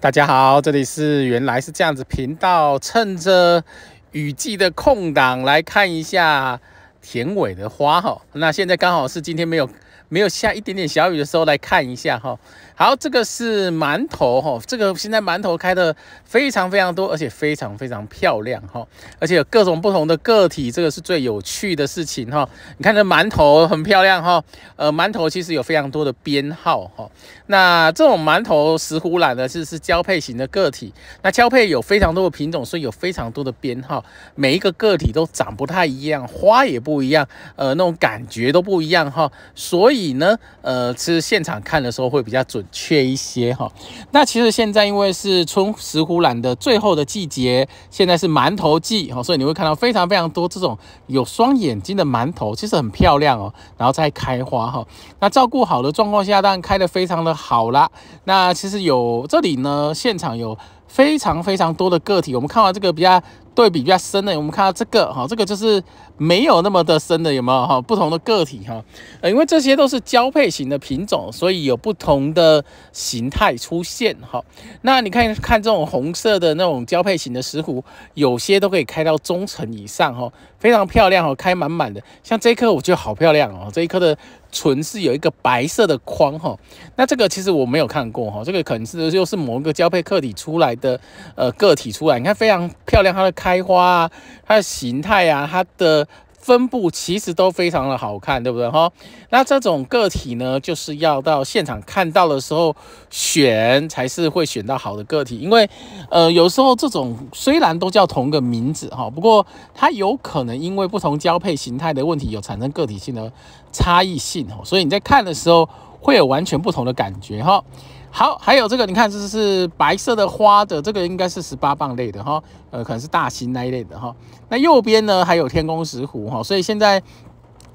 大家好，这里是原来是这样子频道。趁着雨季的空档，来看一下田尾的花哈。那现在刚好是今天没有没有下一点点小雨的时候，来看一下哈。好，这个是馒头哈，这个现在馒头开的非常非常多，而且非常非常漂亮哈，而且有各种不同的个体，这个是最有趣的事情哈。你看这馒头很漂亮哈，呃，馒头其实有非常多的编号哈。那这种馒头石斛兰呢，是是交配型的个体，那交配有非常多的品种，所以有非常多的编号，每一个个体都长不太一样，花也不一样，呃，那种感觉都不一样哈。所以呢，呃，是现场看的时候会比较准。缺一些哈，那其实现在因为是春石斛兰的最后的季节，现在是馒头季哈，所以你会看到非常非常多这种有双眼睛的馒头，其实很漂亮哦，然后再开花哈。那照顾好的状况下，当然开得非常的好啦。那其实有这里呢，现场有。非常非常多的个体，我们看完这个比较对比比较深的，我们看到这个哈，这个就是没有那么的深的，有没有哈？不同的个体哈，呃，因为这些都是交配型的品种，所以有不同的形态出现哈。那你看看这种红色的那种交配型的石斛，有些都可以开到中层以上哈，非常漂亮哦，开满满的。像这颗我觉得好漂亮哦，这一颗的。唇是有一个白色的框哈，那这个其实我没有看过哈，这个可能是又是某一个交配客体出来的，呃，个体出来，你看非常漂亮，它的开花啊，它的形态啊，它的。分布其实都非常的好看，对不对哈？那这种个体呢，就是要到现场看到的时候选，才是会选到好的个体。因为，呃，有时候这种虽然都叫同个名字哈，不过它有可能因为不同交配形态的问题，有产生个体性的差异性所以你在看的时候会有完全不同的感觉哈。好，还有这个，你看这是白色的花的，这个应该是十八磅类的哈，呃，可能是大型那一类的哈。那右边呢还有天宫石斛哈，所以现在。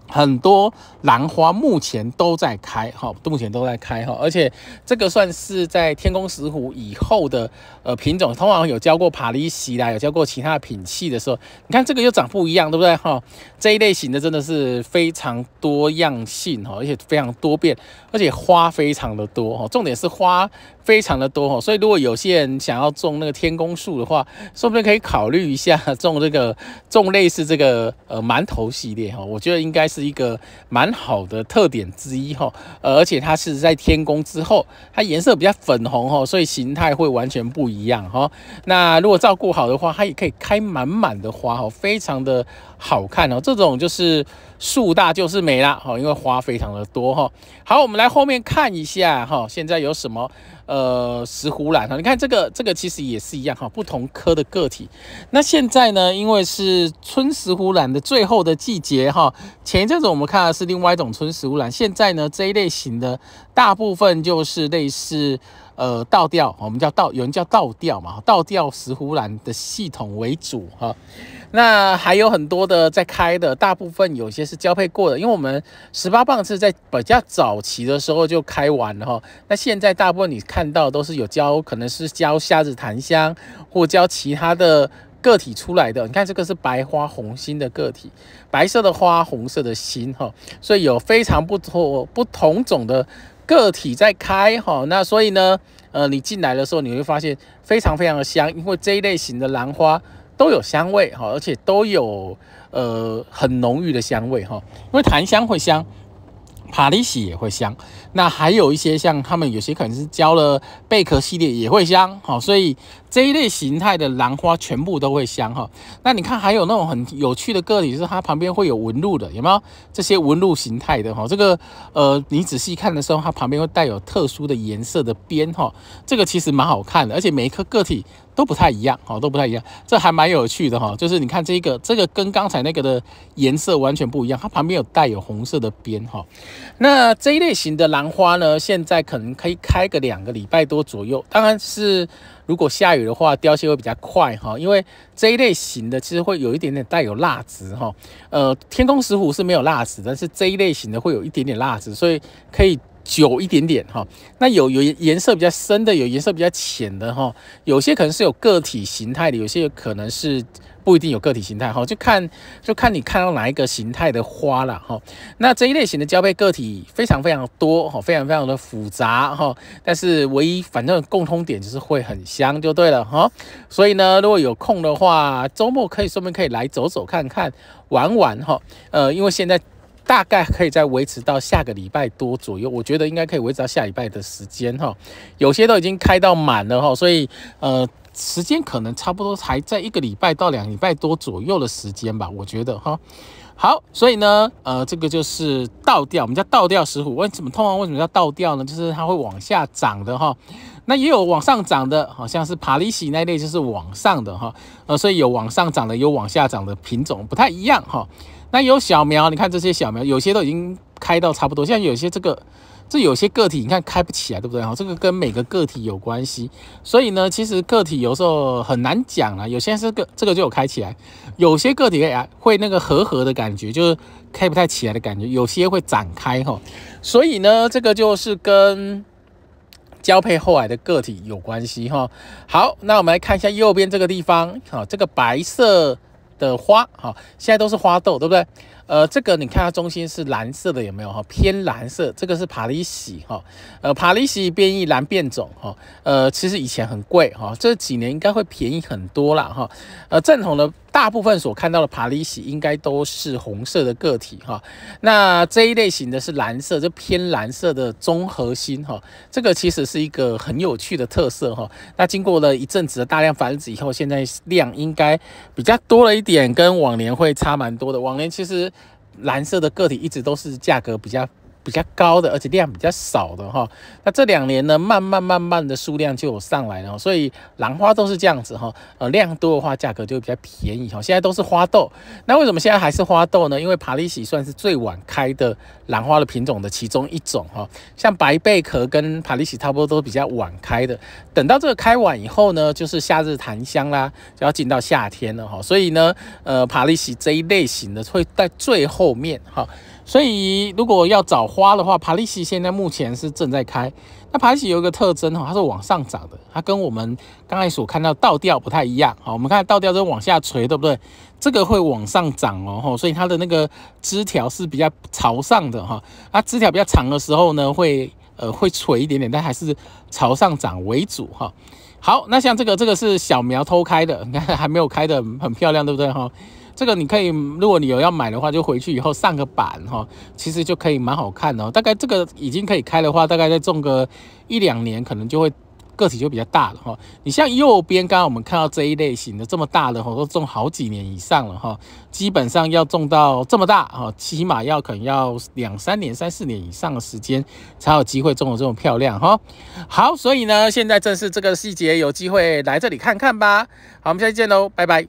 很多兰花目前都在开哈，目前都在开哈，而且这个算是在天宫石斛以后的呃品种。通常有教过爬利西啦，有教过其他品系的时候，你看这个又长不一样，对不对哈？这一类型的真的是非常多样性哈，而且非常多变，而且花非常的多哈，重点是花。非常的多哈，所以如果有些人想要种那个天宫树的话，说不定可以考虑一下 种这个，种类似这个呃馒头系列哈，我觉得应该是一个蛮好的特点之一哈，而且它是在天宫之后，它颜色比较粉红哈，所以形态会完全不一样哈。那如果照顾好的话，它也可以开满满的花哈，非常的。好看哦，这种就是树大就是美啦哈，因为花非常的多哈。好，我们来后面看一下哈，现在有什么呃石斛兰哈？你看这个这个其实也是一样哈，不同科的个体。那现在呢，因为是春石斛兰的最后的季节哈，前一阵子我们看的是另外一种春石斛兰，现在呢这一类型的大部分就是类似。呃，倒吊，我们叫倒，有人叫倒吊嘛，倒吊石斛兰的系统为主哈。那还有很多的在开的，大部分有些是交配过的，因为我们十八磅是在比较早期的时候就开完了哈。那现在大部分你看到都是有交，可能是交虾子檀香或交其他的个体出来的。你看这个是白花红心的个体，白色的花，红色的心哈，所以有非常不错不同种的。个体在开，好，那所以呢，呃，你进来的时候你会发现非常非常的香，因为这一类型的兰花都有香味，哈，而且都有呃很浓郁的香味，哈，因为檀香会香，帕利西也会香，那还有一些像他们有些可能是浇了贝壳系列也会香，好，所以。这一类形态的兰花全部都会香哈。那你看，还有那种很有趣的个体是它旁边会有纹路的，有没有这些纹路形态的哈？这个呃，你仔细看的时候，它旁边会带有特殊的颜色的边哈。这个其实蛮好看的，而且每一颗个体都不太一样哦，都不太一样，这还蛮有趣的哈。就是你看这个，这个跟刚才那个的颜色完全不一样，它旁边有带有红色的边哈。那这一类型的兰花呢，现在可能可以开个两个礼拜多左右，当然是。如果下雨的话，凋谢会比较快哈，因为这一类型的其实会有一点点带有蜡质哈，呃，天空石斛是没有蜡质，但是这一类型的会有一点点蜡质，所以可以久一点点哈。那有有颜色比较深的，有颜色比较浅的哈，有些可能是有个体形态的，有些可能是。不一定有个体形态哈，就看就看你看到哪一个形态的花了哈。那这一类型的交配个体非常非常多哈，非常非常的复杂哈。但是唯一反正共通点就是会很香就对了哈。所以呢，如果有空的话，周末可以顺便可以来走走看看玩玩哈。呃，因为现在大概可以再维持到下个礼拜多左右，我觉得应该可以维持到下礼拜的时间哈。有些都已经开到满了哈，所以呃。时间可能差不多还在一个礼拜到两礼拜多左右的时间吧，我觉得哈。好，所以呢，呃，这个就是倒掉，我们叫倒掉石斛。为什么通常为什么叫倒掉呢？就是它会往下长的哈。那也有往上涨的，好像是爬犁西那类，就是往上的哈。呃，所以有往上涨的，有往下长的品种不太一样哈。那有小苗，你看这些小苗，有些都已经开到差不多，像有些这个。这有些个体，你看开不起来，对不对？哈，这个跟每个个体有关系。所以呢，其实个体有时候很难讲了。有些是个这个就有开起来，有些个体啊会那个合合的感觉，就是开不太起来的感觉。有些会展开哈。所以呢，这个就是跟交配后来的个体有关系哈。好，那我们来看一下右边这个地方，哈，这个白色的花，哈，现在都是花豆，对不对？呃，这个你看它中心是蓝色的，有没有哈？偏蓝色，这个是帕利西哈。呃，帕利西变异蓝变种哈。呃，其实以前很贵哈，这几年应该会便宜很多了哈。呃，正统的大部分所看到的帕利西应该都是红色的个体哈。那这一类型的是蓝色，就偏蓝色的综合心哈。这个其实是一个很有趣的特色哈。那经过了一阵子的大量繁殖以后，现在量应该比较多了一点，跟往年会差蛮多的。往年其实。蓝色的个体一直都是价格比较。比较高的，而且量比较少的哈，那这两年呢，慢慢慢慢的数量就有上来了，所以兰花都是这样子哈，呃，量多的话价格就比较便宜哈。现在都是花豆，那为什么现在还是花豆呢？因为帕利西算是最晚开的兰花的品种的其中一种哈，像白贝壳跟帕利西差不多都比较晚开的，等到这个开完以后呢，就是夏日檀香啦，就要进到夏天了哈，所以呢，呃，帕利西这一类型的会在最后面哈。所以，如果要找花的话，爬利西现在目前是正在开。那爬利西有一个特征哈，它是往上涨的，它跟我们刚才所看到倒吊不太一样。好，我们看倒吊都往下垂，对不对？这个会往上涨哦，哈，所以它的那个枝条是比较朝上的哈。它枝条比较长的时候呢，会呃会垂一点点，但还是朝上涨为主哈。好，那像这个，这个是小苗偷开的，你 看还没有开得很漂亮，对不对哈？这个你可以，如果你有要买的话，就回去以后上个板哈，其实就可以蛮好看的。大概这个已经可以开的话，大概再种个一两年，可能就会个体就比较大了哈。你像右边刚刚我们看到这一类型的这么大的哈，都种好几年以上了哈。基本上要种到这么大哈，起码要可能要两三年、三四年以上的时间，才有机会种的这么漂亮哈。好，所以呢，现在正是这个细节，有机会来这里看看吧。好，我们下期见喽，拜拜。